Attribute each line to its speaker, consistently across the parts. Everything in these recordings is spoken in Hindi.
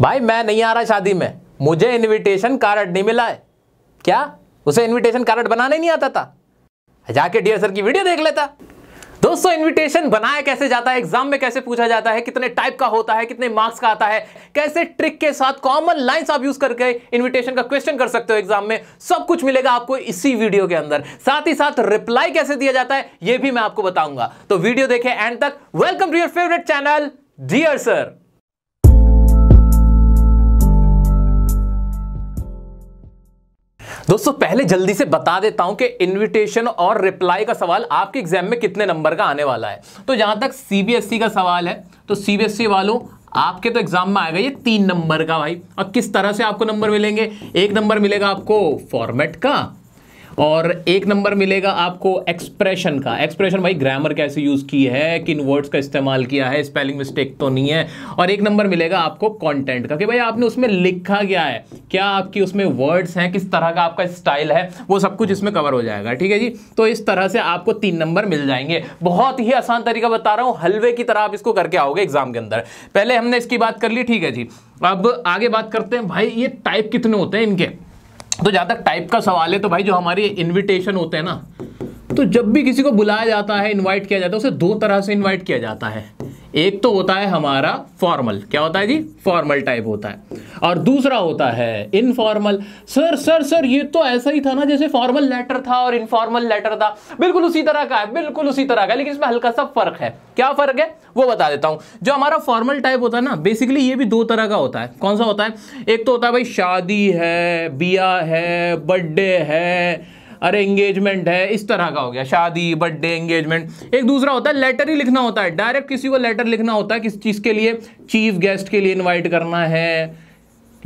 Speaker 1: भाई मैं नहीं आ रहा शादी में मुझे इनविटेशन कार्ड नहीं मिला है क्या उसे इनविटेशन कार्ड बनाने ही नहीं आता था जाके डियर सर की वीडियो देख लेता दोस्तों इनविटेशन बनाया कैसे जाता है एग्जाम में कैसे पूछा जाता है कितने टाइप का होता है कितने मार्क्स का आता है कैसे ट्रिक के साथ कॉमन लाइंस आप यूज करके इनविटेशन का क्वेश्चन कर सकते हो एग्जाम में सब कुछ मिलेगा आपको इसी वीडियो के अंदर साथ ही साथ रिप्लाई कैसे दिया जाता है यह भी मैं आपको बताऊंगा तो वीडियो देखे एंड तक welcome to your favourite channel dear sir दोस्तों पहले जल्दी से बता देता हूं कि इनविटेशन और रिप्लाई का सवाल आपके एग्जाम में कितने नंबर का आने वाला है तो जहां तक सीबीएसई e का सवाल है तो सीबीएसई e वालों आपके तो एग्जाम में आएगा ये तीन नंबर का भाई और किस तरह से आपको नंबर मिलेंगे एक नंबर मिलेगा आपको फॉर्मेट का और एक नंबर मिलेगा आपको एक्सप्रेशन का एक्सप्रेशन भाई ग्रामर कैसे यूज़ की है किन वर्ड्स का इस्तेमाल किया है स्पेलिंग मिस्टेक तो नहीं है और एक नंबर मिलेगा आपको कंटेंट का कि भाई आपने उसमें लिखा क्या है क्या आपकी उसमें वर्ड्स हैं किस तरह का आपका स्टाइल है वो सब कुछ इसमें कवर हो जाएगा ठीक है जी तो इस तरह से आपको तीन नंबर मिल जाएंगे बहुत ही आसान तरीका बता रहा हूँ हलवे की तरह आप इसको करके आओगे एग्जाम के अंदर पहले हमने इसकी बात कर ली ठीक है जी अब आगे बात करते हैं भाई ये टाइप कितने होते हैं इनके तो जहाँ तक टाइप का सवाल है तो भाई जो हमारे इन्विटेशन होते हैं ना तो जब भी किसी को बुलाया जाता है इनवाइट किया जाता है उसे दो तरह से इनवाइट किया जाता है एक तो होता है हमारा फॉर्मल क्या होता है जी फॉर्मल टाइप होता है और दूसरा होता है इनफॉर्मल सर सर सर ये तो ऐसा ही था ना जैसे फॉर्मल लेटर था और इनफॉर्मल लेटर था बिल्कुल उसी तरह का है बिल्कुल उसी तरह का लेकिन इसमें हल्का सा फर्क है क्या फर्क है वो बता देता हूँ जो हमारा फॉर्मल टाइप होता है ना बेसिकली ये भी दो तरह का होता है कौन सा होता है एक तो होता है भाई शादी है बिया है बर्थडे है अरे इंगेजमेंट है इस तरह का हो गया शादी बर्थडे एंगेजमेंट एक दूसरा होता है लेटर ही लिखना होता है डायरेक्ट किसी को लेटर लिखना होता है किस चीज़ के लिए चीफ गेस्ट के लिए इन्वाइट करना है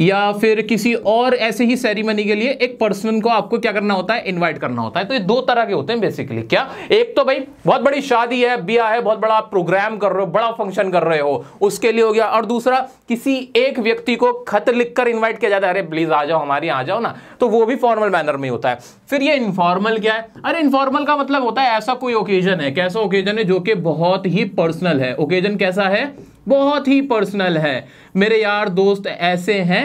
Speaker 1: या फिर किसी और ऐसे ही सेरेमनी के लिए एक पर्सन को आपको क्या करना होता है इन्वाइट करना होता है तो ये दो तरह के होते हैं बेसिकली क्या एक तो भाई बहुत बड़ी शादी है ब्याह है बहुत बड़ा आप प्रोग्राम कर रहे हो बड़ा फंक्शन कर रहे हो उसके लिए हो गया और दूसरा किसी एक व्यक्ति को खत लिखकर इन्वाइट किया जाता है अरे प्लीज आ जाओ हमारे आ जाओ ना तो वो भी फॉर्मल मैनर में होता है फिर ये इनफॉर्मल क्या है अरे इनफॉर्मल का मतलब होता है ऐसा कोई ओकेजन है कैसा ओकेजन है जो कि बहुत ही पर्सनल है ओकेजन कैसा है बहुत ही पर्सनल है मेरे यार दोस्त ऐसे हैं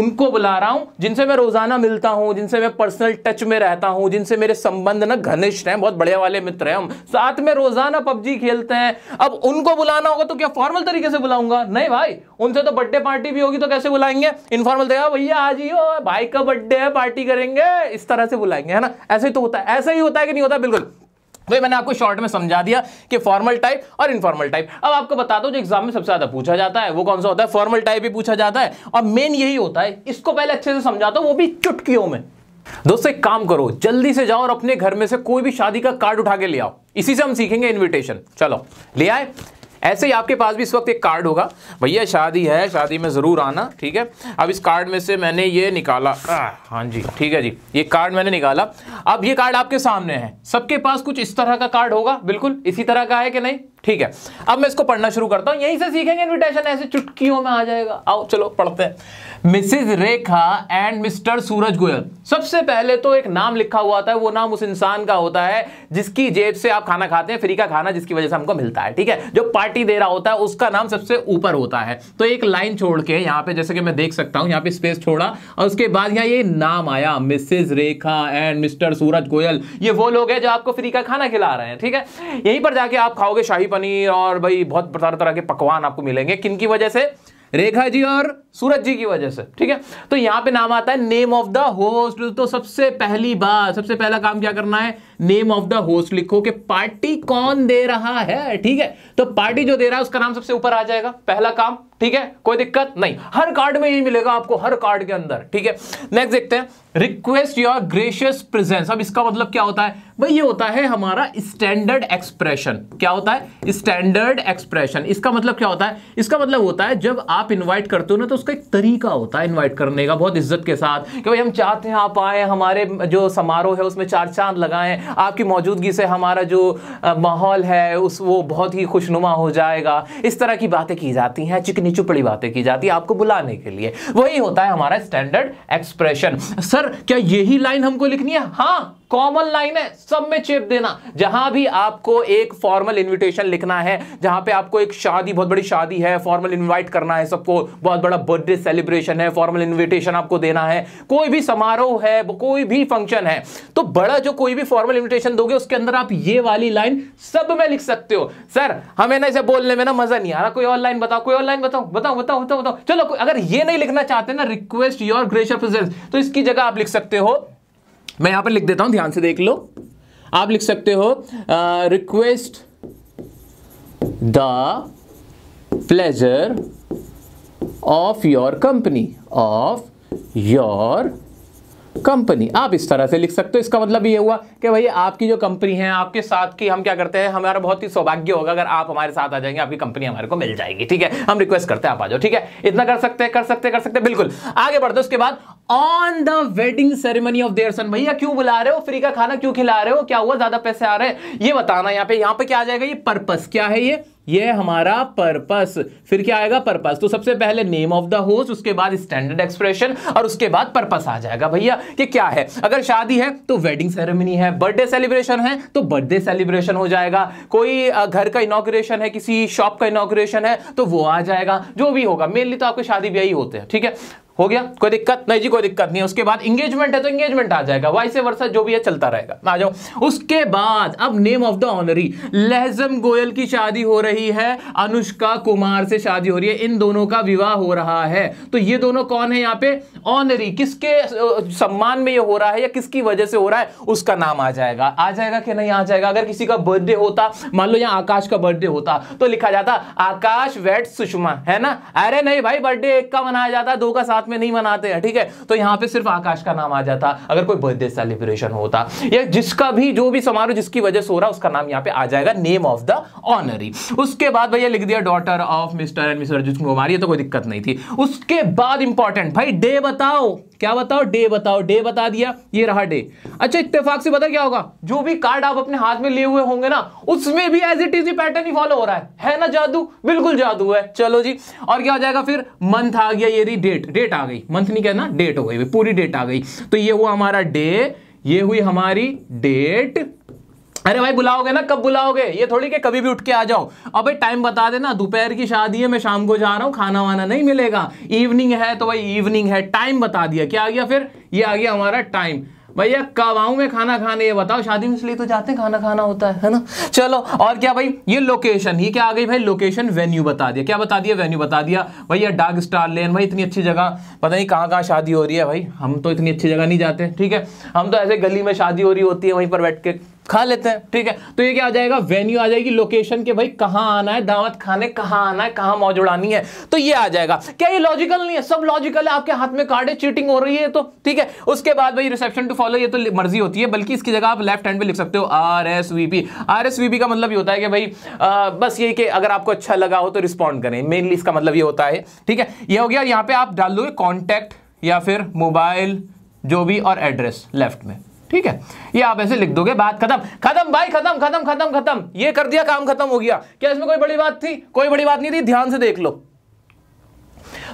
Speaker 1: उनको बुला रहा हूं जिनसे मैं रोजाना मिलता हूं जिनसे मैं पर्सनल टच में रहता हूं जिनसे मेरे संबंध ना घनिष्ठ हैं बहुत बढ़िया वाले मित्र हैं हम साथ में रोजाना पबजी खेलते हैं अब उनको बुलाना होगा तो क्या फॉर्मल तरीके से बुलाऊंगा नहीं भाई उनसे तो बर्थडे पार्टी भी होगी तो कैसे बुलाएंगे इनफॉर्मल देगा तो हाँ भैया आज ही हो भाई का बर्थडे है पार्टी करेंगे इस तरह से बुलाएंगे है ना ऐसे ही तो होता है ऐसा ही होता है कि नहीं होता बिल्कुल भाई तो मैंने आपको शॉर्ट में समझा दिया कि फॉर्मल टाइप और इनफॉर्मल टाइप अब आपको बता दो जो एग्जाम में सबसे ज्यादा पूछा जाता है वो कौन सा होता है फॉर्मल टाइप भी पूछा जाता है और मेन यही होता है इसको पहले अच्छे से समझाता दो वो भी चुटकियों में दोस्तों एक काम करो जल्दी से जाओ और अपने घर में से कोई भी शादी का कार्ड उठा के ले आओ इसी से हम सीखेंगे इन्विटेशन चलो ले आए ऐसे ही आपके पास भी इस वक्त एक कार्ड होगा भैया शादी है शादी में ज़रूर आना ठीक है अब इस कार्ड में से मैंने ये निकाला आ, हाँ जी ठीक है जी ये कार्ड मैंने निकाला अब ये कार्ड आपके सामने है सबके पास कुछ इस तरह का कार्ड होगा बिल्कुल इसी तरह का है कि नहीं ठीक है अब मैं इसको पढ़ना शुरू करता हूं यहीं से सीखेंगे इन्विटेशन ऐसे चुटकियों में आ जाएगा आओ चलो पढ़ते हैं Mrs Rekha and Mr Suraj Goyal सबसे पहले तो एक नाम लिखा हुआ था वो नाम उस इंसान का होता है जिसकी जेब से आप खाना खाते हैं फ्री का खाना जिसकी वजह से हमको मिलता है ठीक है जो पार्टी दे रहा होता है उसका नाम सबसे ऊपर होता है तो एक लाइन छोड़ के यहाँ पे जैसे कि मैं देख सकता हूँ यहाँ पे स्पेस छोड़ा और उसके बाद यहाँ ये नाम आया Mrs Rekha and Mr Suraj Goyal ये वो लोग हैं जो आपको फ्री का खाना खिला रहे हैं ठीक है यहीं पर जाके आप खाओगे शाही पनीर और भाई बहुत तरह तरह के पकवान आपको मिलेंगे किन की वजह से रेखा जी और सूरज जी की वजह से ठीक है तो यहां पे नाम आता है नेम ऑफ द होस्ट तो सबसे पहली बात सबसे पहला काम क्या करना है नेम ऑफ द होस्ट लिखो कि पार्टी कौन दे रहा है ठीक है तो पार्टी जो दे रहा है उसका नाम सबसे ऊपर आ जाएगा पहला काम ठीक है कोई दिक्कत नहीं हर कार्ड में यही मिलेगा आपको हर कार्ड के अंदर ठीक है नेक्स्ट देखते हैं रिक्वेस्ट योर ग्रेशियस प्रेजेंस अब इसका मतलब क्या होता है भाई ये होता है हमारा स्टैंडर्ड एक्सप्रेशन क्या होता है स्टैंडर्ड एक्सप्रेशन इसका मतलब क्या होता है इसका मतलब होता है जब आप इन्वाइट करते हो ना तो उसका एक तरीका होता है इन्वाइट करने का बहुत इज्जत के साथ कि भाई हम चाहते हैं आप आएँ हमारे जो समारोह है उसमें चार चांद लगाएं आपकी मौजूदगी से हमारा जो माहौल है उस वो बहुत ही खुशनुमा हो जाएगा इस तरह की बातें की जाती हैं चिकनी चुपड़ी बातें की जाती है आपको बुलाने के लिए वही होता है हमारा स्टैंडर्ड एक्सप्रेशन सर क्या यही लाइन हमको लिखनी है हाँ कॉमन लाइन है सब में चेप देना जहां भी आपको एक फॉर्मल इनविटेशन लिखना है जहां पे आपको एक शादी बहुत बड़ी शादी है फॉर्मल इनवाइट करना है सबको बहुत बड़ा बर्थडे सेलिब्रेशन है फॉर्मल इन्विटेशन आपको देना है कोई भी समारोह है कोई भी फंक्शन है तो बड़ा जो कोई भी फॉर्मल इन्विटेशन दोगे उसके अंदर आप ये वाली लाइन सब में लिख सकते हो सर हमें ना इसे बोलने में ना मजा नहीं आ रहा कोई ऑनलाइन बताओ कोई ऑनलाइन बताओ बताओ बताओ बताओ बताओ चलो अगर ये नहीं लिखना चाहते ना रिक्वेस्ट योर प्रेजेंस तो इसकी जगह आप लिख सकते हो मैं यहां पर लिख देता हूं ध्यान से देख लो आप लिख सकते हो request the pleasure of your company of your company आप इस तरह से लिख सकते हो इसका मतलब ये हुआ कि भैया आपकी जो कंपनी है आपके साथ की हम क्या करते हैं हमारा बहुत ही सौभाग्य होगा अगर आप हमारे साथ आ जाएंगे आपकी कंपनी हमारे को मिल जाएगी ठीक है हम रिक्वेस्ट करते हैं आप आ जाओ ठीक है इतना कर सकते हैं कर सकते कर सकते बिल्कुल आगे बढ़ते उसके बाद on the wedding ceremony of their son भैया क्यों बुला रहे हो फ्री का खाना क्यों खिला रहे हो क्या हुआ ज्यादा पैसे आ रहे हैं ये बताना यहाँ पे यहाँ पे क्या आ जाएगा ये पर्पस क्या है ये ये हमारा पर्पस फिर क्या आएगा पर्पस तो सबसे पहले नेम ऑफ द होस्ट उसके बाद स्टैंडर्ड एक्सप्रेशन और उसके बाद पर्पस आ जाएगा भैया कि क्या है अगर शादी है तो वेडिंग सेरेमनी है बर्थडे सेलिब्रेशन है तो बर्थडे सेलिब्रेशन हो जाएगा कोई घर का इनोग्रेशन है किसी शॉप का इनोग्रेशन है तो वो आ जाएगा जो भी होगा मेनली तो आपके शादी ब्याह ही होते हैं ठीक है हो गया कोई दिक्कत नहीं जी कोई दिक्कत नहीं उसके बाद इंगेजमेंट है तो इंगेजमेंट आ जाएगा वाई से वर्षा जो भी है चलता रहेगा आ जाओ उसके बाद अब नेम ऑफ द ऑनरी लहजम गोयल की शादी हो रही है अनुष्का कुमार से शादी हो रही है इन दोनों का विवाह हो रहा है तो ये दोनों कौन है यहाँ पे ऑनरी किसके सम्मान में ये हो रहा है या किसकी वजह से हो रहा है उसका नाम आ जाएगा आ जाएगा कि नहीं आ जाएगा अगर किसी का बर्थडे होता मान लो यहाँ आकाश का बर्थडे होता तो लिखा जाता आकाश वेट सुषमा है ना अरे नहीं भाई बर्थडे एक का मनाया जाता दो का साथ साथ में नहीं मनाते हैं ठीक है तो यहां पे सिर्फ आकाश का नाम आ जाता अगर कोई बर्थडे सेलिब्रेशन होता या जिसका भी जो भी समारोह जिसकी वजह से हो रहा उसका नाम यहाँ पे आ जाएगा नेम ऑफ द ऑनरी उसके बाद भैया लिख दिया daughter of Mr and Mr जिसको कुमार तो कोई दिक्कत नहीं थी उसके बाद इंपॉर्टेंट भाई डे बताओ क्या बताओ डे बताओ डे बता दिया ये रहा डे अच्छा इत्तेफाक से पता क्या होगा जो भी कार्ड आप अपने हाथ में लिए हुए होंगे ना उसमें भी एज इट इज पैटर्न ही फॉलो हो रहा है है ना जादू बिल्कुल जादू है चलो जी और क्या हो जाएगा फिर मंथ आ गया ये डेट डेट आ गई मंथ नहीं कहना डेट हो गई पूरी डेट आ गई तो ये हुआ हमारा डे ये हुई हमारी डेट अरे भाई बुलाओगे ना कब बुलाओगे ये थोड़ी के कभी भी उठ के आ जाओ अब भाई टाइम बता देना दोपहर की शादी है मैं शाम को जा रहा हूँ खाना वाना नहीं मिलेगा इवनिंग है तो भाई इवनिंग है टाइम बता दिया क्या आ गया फिर ये आ गया हमारा टाइम भैया कब में खाना खाने ये बताओ शादी में इसलिए तो जाते हैं खाना खाना होता है है ना चलो और क्या भाई ये लोकेशन ही क्या आ गई भाई लोकेशन वेन्यू बता दिया क्या बता दिया वेन्यू बता दिया भैया डार्क स्टार लेन भाई इतनी अच्छी जगह पता नहीं कहाँ कहाँ शादी हो रही है भाई हम तो इतनी अच्छी जगह नहीं जाते ठीक है हम तो ऐसे गली में शादी हो रही होती है वहीं पर बैठ के खा लेते हैं ठीक है तो ये क्या आ जाएगा वेन्यू आ जाएगी लोकेशन के भाई कहाँ आना है दावत खाने कहाँ आना है कहाँ मौज उड़ानी है तो ये आ जाएगा क्या ये लॉजिकल नहीं है सब लॉजिकल है आपके हाथ में कार्ड है चीटिंग हो रही है तो ठीक है उसके बाद भाई रिसेप्शन टू फॉलो ये तो मर्जी होती है बल्कि इसकी जगह आप लेफ्ट हैंड पे लिख सकते हो R S V P R S V P का मतलब ये होता है कि भाई आ, बस ये कि अगर आपको अच्छा लगा हो तो रिस्पॉन्ड करें मेनली इसका मतलब ये होता है ठीक है ये हो गया यहाँ पे आप डाल दोगे कॉन्टैक्ट या फिर मोबाइल जो भी और एड्रेस लेफ्ट में ठीक है ये आप ऐसे लिख दोगे बात खत्म खत्म भाई खत्म खत्म खत्म खत्म ये कर दिया काम खत्म हो गया क्या इसमें कोई बड़ी बात थी कोई बड़ी बात नहीं थी ध्यान से देख लो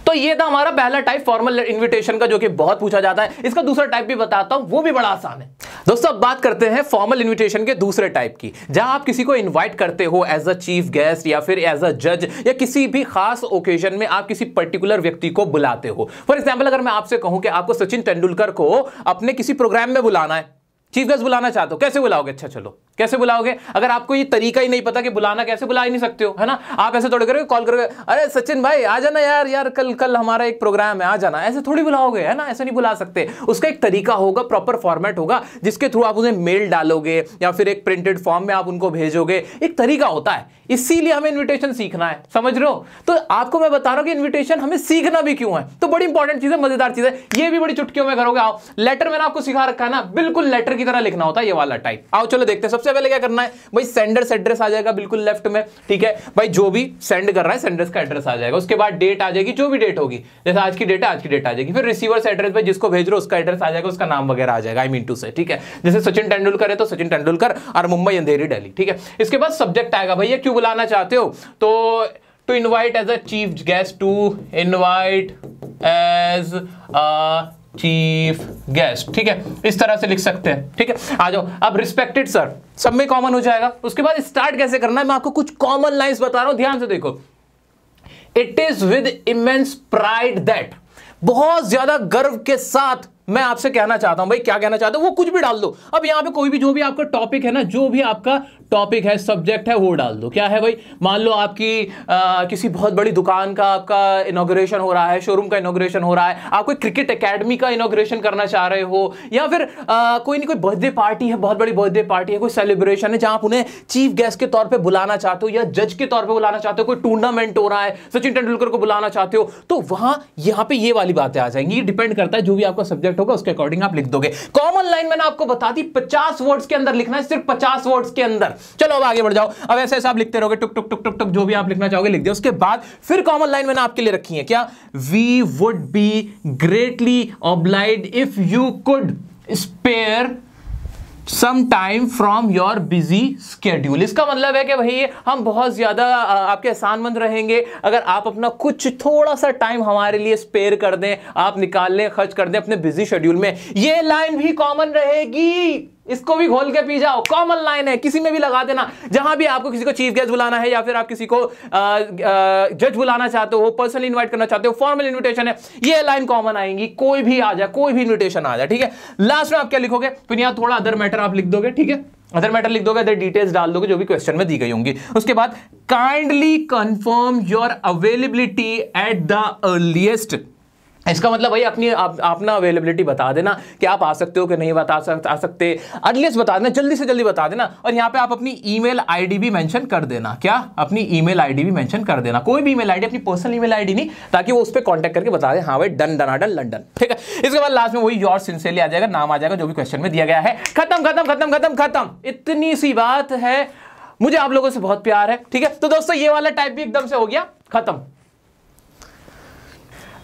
Speaker 1: तो ये था हमारा पहला टाइप फॉर्मल इन्विटेशन का जो कि बहुत पूछा जाता है इसका दूसरा टाइप भी बताता हूं वो भी बड़ा आसान है दोस्तों अब बात करते हैं फॉर्मल इन्विटेशन के दूसरे टाइप की जहां आप किसी को इनवाइट करते हो एज अ चीफ गेस्ट या फिर एज अ जज या किसी भी खास ओकेजन में आप किसी पर्टिकुलर व्यक्ति को बुलाते हो फॉर एग्जाम्पल अगर मैं आपसे कहूं कि आपको सचिन तेंदुलकर को अपने किसी प्रोग्राम में बुलाना है चीफ गेस्ट बुलाना चाहते हो कैसे बुलाओगे अच्छा चलो कैसे बुलाओगे अगर आपको ये तरीका ही नहीं पता कि बुलाना कैसे बुला ही नहीं सकते हो है ना आप ऐसे थोड़े करोगे कॉल करोगे अरे सचिन भाई आ जाना यार यार कल कल हमारा एक प्रोग्राम है आ जाना ऐसे थोड़ी बुलाओगे है ना ऐसे नहीं बुला सकते उसका एक तरीका होगा प्रॉपर फॉर्मेट होगा जिसके थ्रू आप उन्हें मेल डालोगे या फिर एक प्रिंटेड फॉर्म में आप उनको भेजोगे एक तरीका होता है इसीलिए हमें इन्विटेशन सीखना है समझ रहे हो तो आपको मैं बता रहा हूँ कि इन्विटेशन हमें सीखना भी क्यों है तो बड़ी इंपॉर्टेंट चीज है मजेदार चीज है ये भी बड़ी चुटकियों में करोगे आओ लेटर मैंने आपको सिखा रखा है ना बिल्कुल लेटर की तरह लिखना होता है ये वाला टाइप आओ चलो देखते सब सबसे पहले क्या करना है भाई सेंडर्स एड्रेस आ जाएगा बिल्कुल लेफ्ट में ठीक है भाई जो भी सेंड कर रहा है सेंडर्स का एड्रेस आ जाएगा उसके बाद डेट आ जाएगी जो भी डेट होगी जैसे आज की डेट आज की डेट आ जाएगी फिर रिसीवर्स एड्रेस भाई जिसको भेज रहे हो उसका एड्रेस आ जाएगा उसका नाम वगैरह आ जाएगा आई मीन टू से ठीक है जैसे सचिन तेंडुलकर है तो सचिन तेंडुलकर और मुंबई अंधेरी डेली ठीक है इसके बाद सब्जेक्ट आएगा भैया क्यों बुलाना चाहते हो तो to invite as a chief guest to invite as chief guest ठीक है इस तरह से लिख सकते हैं ठीक है आ जाओ अब रिस्पेक्टेड सर सब में कॉमन हो जाएगा उसके बाद स्टार्ट कैसे करना है मैं आपको कुछ कॉमन लाइंस बता रहा हूं ध्यान से देखो it is with immense pride that बहुत ज्यादा गर्व के साथ मैं आपसे कहना चाहता हूं भाई क्या कहना चाहता हूं वो कुछ भी डाल दो अब यहां पे कोई भी जो भी आपका टॉपिक है ना जो भी आपका टॉपिक है सब्जेक्ट है वो डाल दो क्या है भाई मान लो आपकी आ, किसी बहुत बड़ी दुकान का आपका इनोग्रेशन हो रहा है शोरूम का इनोग्रेशन हो रहा है आप कोई क्रिकेट अकेडमी का इनोग्रेशन करना चाह रहे हो या फिर आ, कोई नहीं कोई बर्थडे पार्टी है बहुत बड़ी बर्थडे पार्टी है कोई सेलिब्रेशन है जहां आप उन्हें चीफ गेस्ट के तौर पर बुलाना चाहते हो या जज के तौर पर बुलाना चाहते हो कोई टूर्नामेंट हो रहा है सचिन तेंदुलकर को बुलाना चाहते हो तो वहां यहां पर ये वाली बातें आ जाएंगी ये डिपेंड करता है जो भी आपका सब्जेक्ट होगा उसके अकॉर्डिंग आप लिख दोगे कॉमन लाइन मैंने आपको बता दी पचास वर्ड्स के अंदर लिखना है सिर्फ पचास वर्ड्स के अंदर चलो अब आगे बढ़ जाओ अब ऐसे ऐसे आप लिखते रहोगे टुक टुक टुक टुक टुक जो भी आप लिखना चाहोगे लिख दिया उसके बाद फिर कॉमन लाइन मैंने आपके लिए रखी है क्या we would be greatly obliged if you could spare some time from your busy schedule इसका मतलब है कि भाई हम बहुत ज़्यादा आपके एहसानमंद रहेंगे अगर आप अपना कुछ थोड़ा सा टाइम हमारे लिए स्पेयर कर दें आप निकाल लें खर्च कर दें अपने बिजी शेड्यूल में ये लाइन भी कॉमन रहेगी इसको भी घोल के पी जाओ कॉमन लाइन है किसी में भी लगा देना जहां भी आपको किसी को चीफ गेस्ट बुलाना है या फिर आप किसी को जज बुलाना चाहते हो पर्सनली इनवाइट करना चाहते हो फॉर्मल इनविटेशन है ये लाइन कॉमन आएंगी कोई भी आ जाए कोई भी इन्विटेशन आ जाए ठीक है लास्ट में आप क्या लिखोगे फिर यहाँ थोड़ा अदर मैटर आप लिख दोगे ठीक है अदर मैटर लिख दोगे अदर डिटेल्स डाल दोगे जो भी क्वेश्चन में दी गई होंगी उसके बाद kindly confirm your availability at the earliest इसका मतलब भाई अपनी आप, अपना अवेलेबिलिटी बता देना कि आप आ सकते हो कि नहीं बता सकते आ सकते अर्लीस्ट बता देना जल्दी से जल्दी बता देना और यहाँ पे आप अपनी ईमेल आईडी भी मेंशन कर देना क्या अपनी ईमेल आईडी भी मेंशन कर देना कोई भी ईमेल आईडी अपनी पर्सनल ईमेल आईडी नहीं ताकि वो उस पर कॉन्टेक्ट करके बता दे हाँ भाई डन डना डन लंडन ठीक है इसके बाद लास्ट में वही योर सिंसेली आ जाएगा नाम आ जाएगा जो भी क्वेश्चन में दिया गया है खत्म खत्म खत्म खत्म खत्म इतनी सी बात है मुझे आप लोगों से बहुत प्यार है ठीक है तो दोस्तों ये वाला टाइप भी एकदम से हो गया खत्म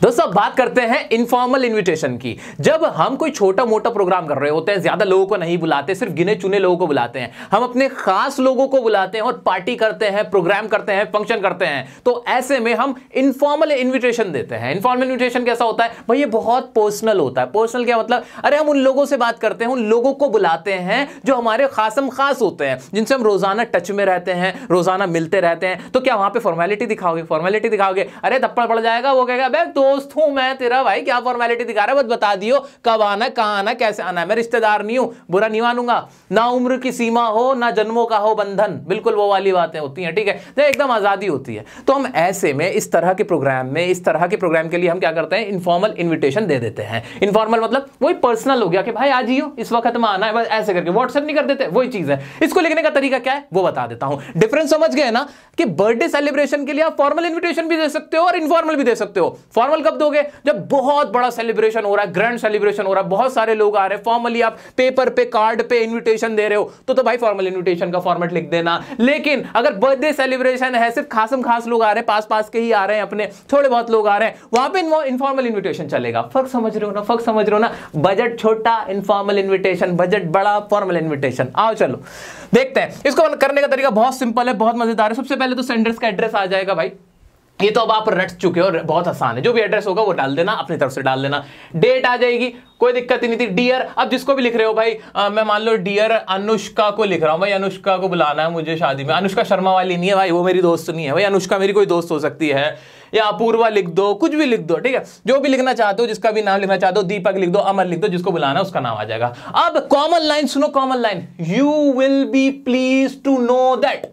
Speaker 1: दोस्तों अब बात करते हैं इनफॉर्मल इनविटेशन की जब हम कोई छोटा मोटा प्रोग्राम कर रहे होते हैं ज्यादा लोगों को नहीं बुलाते सिर्फ गिने चुने लोगों को बुलाते हैं हम अपने खास लोगों को बुलाते हैं और पार्टी करते हैं प्रोग्राम करते हैं फंक्शन करते हैं तो ऐसे में हम इनफॉर्मल इन्विटेशन देते हैं इनफॉर्मल इन्विटेशन कैसा होता है भाई ये बहुत पर्सनल होता है पर्सनल क्या मतलब अरे हम उन लोगों से बात करते हैं उन लोगों को बुलाते हैं जो हमारे खासम खास होते हैं जिनसे हम रोजाना टच में रहते हैं रोजाना मिलते रहते हैं तो क्या वहां पर फॉर्मेलिटी दिखाओगे फॉर्मेलिटी दिखाओगे अरे थप्पड़ पड़ जाएगा वो कहेगा भाई तो दोस्त हूं मैं तेरा भाई क्या फॉर्मेलिटी दिखा रहा है बस बता दियो कब आना कहाँ आना कैसे आना मैं रिश्तेदार नहीं हूं बुरा नहीं मानूंगा ना उम्र की सीमा हो ना जन्मों का हो बंधन बिल्कुल वो वाली बातें होती हैं ठीक है तो एकदम आज़ादी होती है तो हम ऐसे में इस तरह के प्रोग्राम में इस तरह के प्रोग्राम के लिए हम क्या करते हैं इनफॉर्मल इन्विटेशन दे देते हैं इनफॉर्मल मतलब वही पर्सनल हो गया कि भाई आज ही हो इस वक्त में आना है बस ऐसे करके व्हाट्सएप नहीं कर देते वही चीज़ है इसको लिखने का तरीका क्या है वो बता देता हूं डिफरेंस समझ गए ना कि बर्थडे सेलिब्रेशन के लिए आप फॉर्मल इन्विटेशन भी दे सकते हो और इनफॉर्मल भी दे सकते हो फॉर्मल कॉल कब दोगे जब बहुत बड़ा सेलिब्रेशन हो रहा है ग्रैंड सेलिब्रेशन हो रहा है बहुत सारे लोग आ रहे हैं फॉर्मली आप पेपर पे कार्ड पे इन्विटेशन दे रहे हो तो तो भाई फॉर्मल इन्विटेशन का फॉर्मेट लिख देना लेकिन अगर बर्थडे सेलिब्रेशन है सिर्फ खासम खास लोग आ रहे हैं पास पास के ही आ रहे हैं अपने थोड़े बहुत लोग आ रहे हैं वहां पर इनफॉर्मल इन्विटेशन चलेगा फर्क समझ रहे हो ना फर्क समझ रहे हो ना बजट छोटा इनफॉर्मल इन्विटेशन बजट बड़ा फॉर्मल इन्विटेशन आओ चलो देखते हैं इसको करने का तरीका बहुत सिंपल है बहुत मजेदार है सबसे पहले तो सेंडर्स का एड्रेस आ जाएगा भाई ये तो अब आप रट चुके हो बहुत आसान है जो भी एड्रेस होगा वो डाल देना अपनी तरफ से डाल देना डेट आ जाएगी कोई दिक्कत ही नहीं थी डियर अब जिसको भी लिख रहे हो भाई आ, मैं मान लो डियर अनुष्का को लिख रहा हूँ भाई अनुष्का को बुलाना है मुझे शादी में अनुष्का शर्मा वाली नहीं है भाई वो मेरी दोस्त नहीं है भाई अनुष्का मेरी कोई दोस्त हो सकती है या अपूर्वा लिख दो कुछ भी लिख दो ठीक है जो भी लिखना चाहते हो जिसका भी नाम लिखना चाहते हो दीपक लिख दो अमर लिख दो जिसको बुलाना उसका नाम आ जाएगा अब कॉमन लाइन सुनो common line you will be please to know that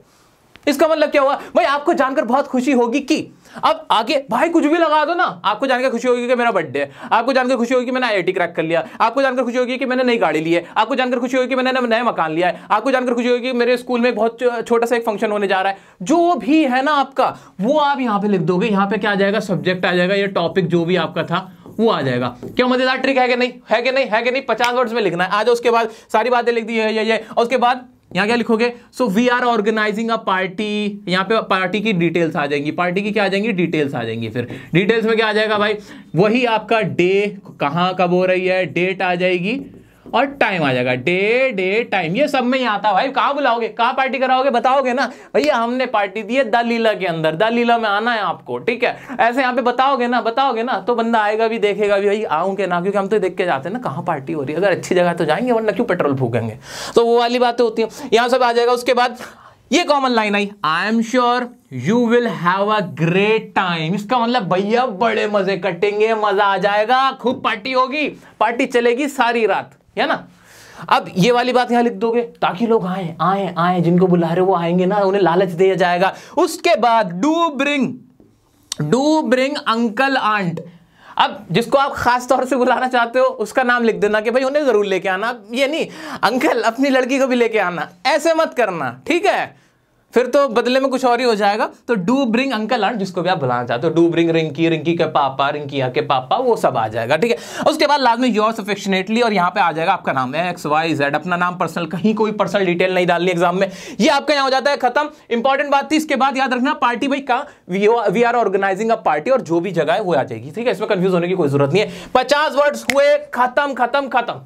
Speaker 1: इसका मतलब क्या हुआ भाई आपको जानकर बहुत खुशी होगी कि अब आगे भाई कुछ भी लगा दो ना आपको जानकर खुशी होगी कि मेरा बर्थडे है आपको जानकर खुशी होगी कि मैंने आई क्रैक कर लिया आपको जानकर खुशी होगी कि मैंने नई गाड़ी ली है आपको जानकर खुशी होगी कि मैंने नए मकान लिया है आपको जानकर खुशी होगी कि मेरे स्कूल में बहुत छोटा सा एक फंक्शन होने जा रहा है जो भी है ना आपका वो आप यहाँ पे लिख दोगे यहाँ पे क्या आ जाएगा सब्जेक्ट आ जाएगा ये टॉपिक जो भी आपका था वो आ जाएगा क्यों मजेदार ट्रिक है कि नहीं है कि नहीं है कि नहीं पचास वर्ड्स में लिखना है आज उसके बाद सारी बातें लिख दी है ये ये और उसके बाद यहाँ क्या लिखोगे so we are organising a party यहाँ पे पार्टी की डिटेल्स आ जाएंगी पार्टी की क्या आ जाएंगी डिटेल्स आ जाएंगी फिर डिटेल्स में क्या आ जाएगा भाई वही आपका डे कहाँ कब हो रही है डेट आ जाएगी और टाइम आ जाएगा डे डे टाइम ये सब में ही आता भाई कहाँ बुलाओगे कहाँ पार्टी कराओगे बताओगे ना भैया हमने पार्टी दी है द लीला के अंदर द लीला में आना है आपको ठीक है ऐसे यहाँ पे बताओगे ना बताओगे ना तो बंदा आएगा भी देखेगा भी भाई आऊँ के ना क्योंकि हम तो देख के जाते हैं ना कहाँ पार्टी हो रही है अगर अच्छी जगह तो जाएंगे वरना क्यों पेट्रोल फूकेंगे तो वो वाली बातें होती हैं यहाँ सब आ जाएगा उसके बाद ये common line I I am sure you will have a great time इसका मतलब भैया बड़े मजे कटेंगे मजा आ जाएगा खूब पार्टी होगी पार्टी चलेगी सारी रात है ना अब ये वाली बात यहां लिख दोगे ताकि लोग आए आए आए जिनको बुला रहे वो आएंगे ना उन्हें लालच दिया जाएगा उसके बाद do bring do bring uncle aunt अब जिसको आप खास तौर से बुलाना चाहते हो उसका नाम लिख देना कि भाई उन्हें जरूर लेके आना ये नहीं अंकल अपनी लड़की को भी लेके आना ऐसे मत करना ठीक है फिर तो बदले में कुछ और ही हो जाएगा तो डू ब्रिंग अंकल आंट जिसको भी आप बुलाना चाहते हो डू ब्रिंग रिंकी रिंकी के पापा रिंकी के पापा वो सब आ जाएगा ठीक है उसके बाद लास्ट में योर सफेक्शनेटली और यहां पे आ जाएगा आपका नाम एक्स वाई जेड अपना नाम पर्सनल कहीं कोई पर्सनल डिटेल नहीं डालनी एग्जाम में ये आपका यहां हो जाता है खत्म इंपॉर्टेंट बात थी इसके बाद याद रखना पार्टी भाई का we are organising a party और जो भी जगह है वो आ जाएगी ठीक है इसमें कंफ्यूज होने की कोई जरूरत नहीं है पचास वर्ड हुए खत्म खत्म खत्म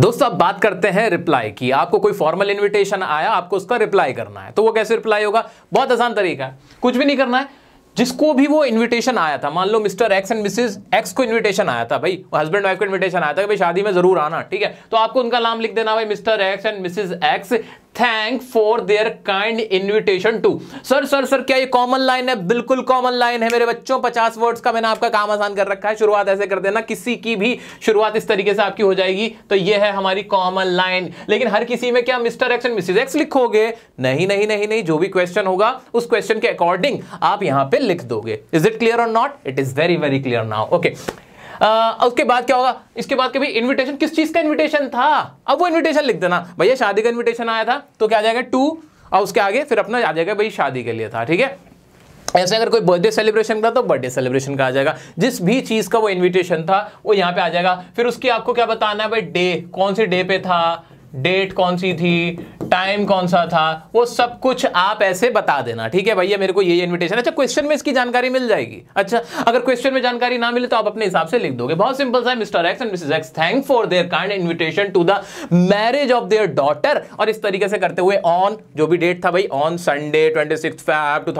Speaker 1: दोस्तों अब बात करते हैं रिप्लाई की आपको कोई फॉर्मल इन्विटेशन आया आपको उसका रिप्लाई करना है तो वो कैसे रिप्लाई होगा बहुत आसान तरीका है कुछ भी नहीं करना है जिसको भी वो इनविटेशन आया था मान लो mister X and missus X को इनविटेशन आया था भाई हस्बैंड वाइफ को इनविटेशन आया था कि भाई शादी में जरूर आना ठीक है तो आपको उनका नाम लिख देना भाई mister X and missus X thank for their kind invitation to sir sir sir क्या ये कॉमन लाइन है बिल्कुल कॉमन लाइन है मेरे बच्चों पचास वर्ड्स का मैंने आपका काम आसान कर रखा है शुरुआत ऐसे कर देना किसी की भी शुरुआत इस तरीके से आपकी हो जाएगी तो ये है हमारी कॉमन लाइन लेकिन हर किसी में क्या mister X and missus X लिखोगे नहीं नहीं नहीं नहीं जो भी क्वेश्चन होगा उस क्वेश्चन के अकॉर्डिंग आप यहां पर लिख दोगे is it clear or not it is very very clear now okay ah, उसके बाद क्या होगा इसके बाद कभी इन्विटेशन किस चीज़ का इन्विटेशन था अब वो इन्विटेशन लिख देना भैया शादी का इन्विटेशन आया था तो क्या आ जाएगा टू और उसके आगे फिर अपना आ जाएगा भाई शादी के लिए था ठीक है ऐसे अगर कोई बर्थडे सेलिब्रेशन का तो बर्थडे सेलिब्रेशन का आ जाएगा जिस भी चीज़ का वो इन्विटेशन था वो यहाँ पे आ जाएगा फिर उसकी आपको क्या बताना है भाई डे कौन से डे पे था डेट कौन सी थी टाइम कौन सा था वो सब कुछ आप ऐसे बता देना ठीक है भैया मेरे को ये इन्विटेशन अच्छा क्वेश्चन में इसकी जानकारी मिल जाएगी अच्छा अगर क्वेश्चन में जानकारी ना मिले तो आप अपने हिसाब से लिख दोगे बहुत सिंपल सा mister X and missus X thank for their kind invitation to the marriage of their daughter और इस तरीके से करते हुए ऑन जो भी डेट था भाई on Sunday twenty six Feb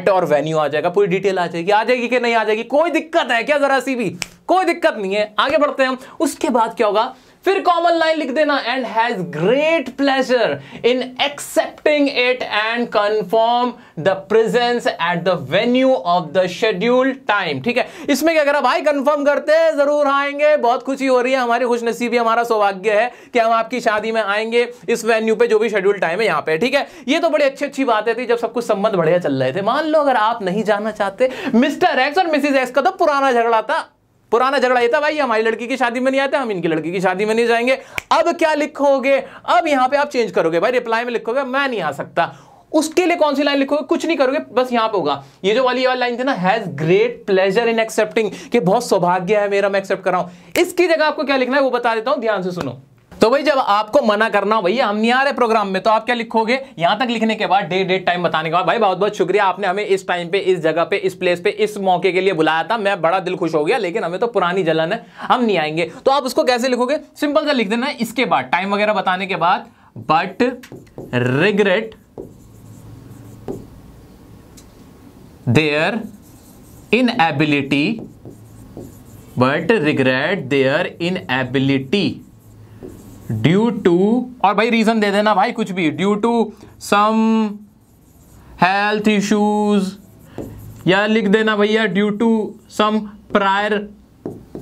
Speaker 1: at और वेन्यू आ जाएगा पूरी डिटेल आ जाएगी आ जाएगी कि नहीं आ जाएगी कोई दिक्कत है क्या जरा सी भी कोई दिक्कत नहीं है आगे बढ़ते हैं हम उसके बाद क्या होगा फिर कॉमन लाइन लिख देना and has great pleasure in accepting it and confirm the presence at the venue of the schedule time ठीक है इसमें क्या करा भाई कंफर्म करते हैं जरूर आएंगे बहुत खुशी हो रही है हमारी नसीबी हमारा सौभाग्य है कि हम आपकी शादी में आएंगे इस वेन्यू पे जो भी शेड्यूल टाइम है यहाँ पे ठीक है ये तो बड़ी अच्छी अच्छी बातें थी जब सब कुछ संबंध बढ़िया चल रहे थे मान लो अगर आप नहीं जाना चाहते मिस्टर एक्स और मिसिज एक्स का तो पुराना झगड़ा था पुराना झगड़ा ये था भाई हमारी लड़की की शादी में नहीं आते हम इनकी लड़की की शादी में नहीं जाएंगे अब क्या लिखोगे अब यहां पे आप चेंज करोगे भाई रिप्लाई में लिखोगे मैं नहीं आ सकता उसके लिए कौन सी लाइन लिखोगे कुछ नहीं करोगे बस यहाँ पे होगा ये जो वाली वाली लाइन थी ना has great pleasure in accepting कि बहुत सौभाग्य है मेरा मैं एक्सेप्ट कर रहा हूं इसकी जगह आपको क्या लिखना है वो बता देता हूं ध्यान से सुनो तो भाई जब आपको मना करना हो भैया हम नहीं आ रहे प्रोग्राम में तो आप क्या लिखोगे यहां तक लिखने के बाद डे डेट टाइम बताने के बाद भाई बहुत बहुत शुक्रिया आपने हमें इस टाइम पे इस जगह पे इस प्लेस पे इस मौके के लिए बुलाया था मैं बड़ा दिल खुश हो गया लेकिन हमें तो पुरानी जलन है हम नहीं आएंगे तो आप उसको कैसे लिखोगे सिंपल सा लिख देना इसके बाद टाइम वगैरह बताने के बाद but regret their inability but regret their inability due to और भाई रीज़न दे देना भाई कुछ भी due to some health issues या लिख देना भैया due to some prior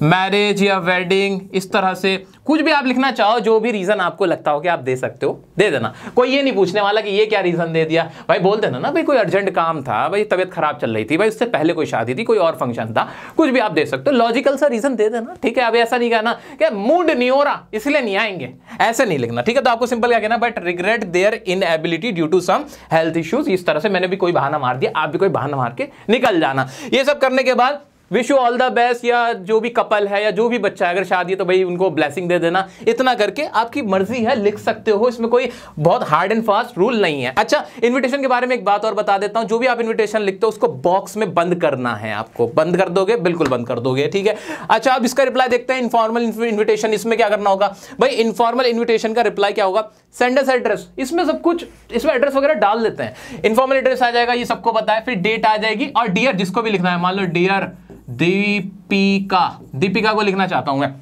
Speaker 1: marriage या वेडिंग इस तरह से कुछ भी आप लिखना चाहो जो भी रीज़न आपको लगता हो कि आप दे सकते हो दे देना कोई ये नहीं पूछने वाला कि ये क्या रीज़न दे दिया भाई बोल देना ना भाई कोई अर्जेंट काम था भाई तबियत खराब चल रही थी भाई उससे पहले कोई शादी थी कोई और फंक्शन था कुछ भी आप दे सकते हो लॉजिकल सा रीज़न दे देना ठीक है अब ऐसा नहीं कहना क्या मूड नहीं हो रहा इसलिए नहीं आएंगे ऐसे नहीं लिखना ठीक है तो आपको सिंपल क्या कहना but regret their inability due to some health issues इस तरह से मैंने भी कोई बहाना मार दिया आप भी कोई बहाना मार के निकल जाना ये सब करने के बाद wish you all the best या जो भी कपल है या जो भी बच्चा है अगर शादी है तो भाई उनको ब्लेसिंग दे देना इतना करके आपकी मर्जी है लिख सकते हो इसमें कोई बहुत हार्ड एंड फास्ट रूल नहीं है अच्छा इन्विटेशन के बारे में एक बात और बता देता हूँ जो भी आप इन्विटेशन लिखते हो उसको बॉक्स में बंद करना है आपको बंद कर दोगे बिल्कुल बंद कर दोगे ठीक है अच्छा अब इसका रिप्लाई देखते हैं इनफॉर्मल इन्विटेशन इसमें क्या करना होगा भाई इनफॉर्मल इन्विटेशन का रिप्लाई क्या होगा सेंडस एड्रेस इसमें सब कुछ इसमें एड्रेस वगैरह डाल देते हैं इनफॉर्मल एड्रेस आ जाएगा ये सबको पता है फिर डेट आ जाएगी और डियर जिसको भी लिखना है मान लो डियर दीपिका दीपिका को लिखना चाहता हूं मैं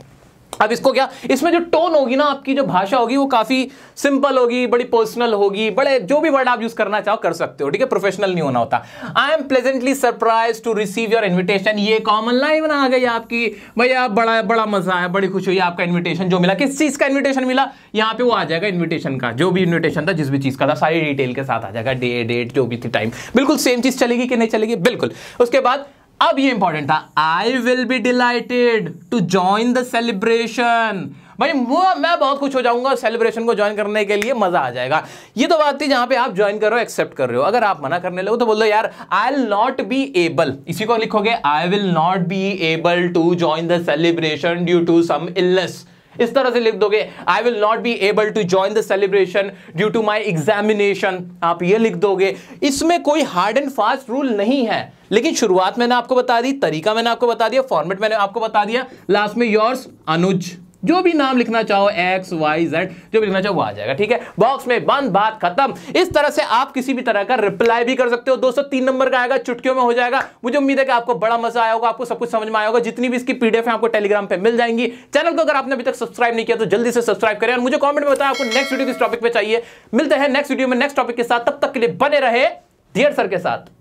Speaker 1: अब इसको क्या इसमें जो टोन होगी ना आपकी जो भाषा होगी वो काफी सिंपल होगी बड़ी पर्सनल होगी बड़े जो भी वर्ड आप यूज करना चाहो कर सकते हो ठीक है प्रोफेशनल नहीं होना होता I am pleasantly surprise to receive your invitation ये कॉमन लाइन आ गई आपकी भैया बड़ा बड़ा मजा आया बड़ी खुशी हुई आपका इन्विटेशन जो मिला किस चीज का इन्विटेशन मिला यहाँ पे वो आ जाएगा इन्विटेशन का जो भी इन्विटेशन था जिस भी चीज का था सारी डिटेल के साथ आ जाएगा डे डेट जो भी थी टाइम बिल्कुल सेम चीज चलेगी कि नहीं चलेगी बिल्कुल उसके बाद अब ये इंपॉर्टेंट था I will be delighted to join the celebration भाई वो मैं बहुत खुश हो जाऊंगा सेलिब्रेशन को ज्वाइन करने के लिए मजा आ जाएगा ये तो बात थी जहां पे आप ज्वाइन कर रहे हो एक्सेप्ट कर रहे हो अगर आप मना करने लगे तो बोल दो यार I will not be able इसी को लिखोगे I will not be able to join the celebration due to some illness इस तरह से लिख दोगे I will not be able to join the celebration due to my examination आप ये लिख दोगे इसमें कोई हार्ड एंड फास्ट रूल नहीं है लेकिन शुरुआत मैंने आपको बता दी तरीका मैंने आपको बता दिया फॉर्मेट मैंने आपको बता दिया लास्ट में योर्स अनुज जो भी नाम लिखना चाहो एक्स वाई जेड जो भी लिखना चाहो वो आ जाएगा ठीक है बॉक्स में बंद बात खत्म इस तरह से आप किसी भी तरह का रिप्लाई भी कर सकते हो दोस्तों तीन नंबर का आएगा चुटकियों में हो जाएगा मुझे उम्मीद है कि आपको बड़ा मजा आया होगा आपको सब कुछ समझ में आया होगा जितनी भी इसकी पीडीएफ है आपको टेलीग्राम पर मिल जाएंगी चैनल को अगर आपने अभी तक सब्सक्राइब नहीं किया तो जल्दी से सब्सक्राइब करें और मुझे कॉमेंट में बताया आपको नेक्स्ट वीडियो किस टॉपिक पर चाहिए मिलते हैं नेक्स्ट वीडियो में नेक्स्ट टॉपिक के साथ तब तक के लिए बने रहे धीर सर के साथ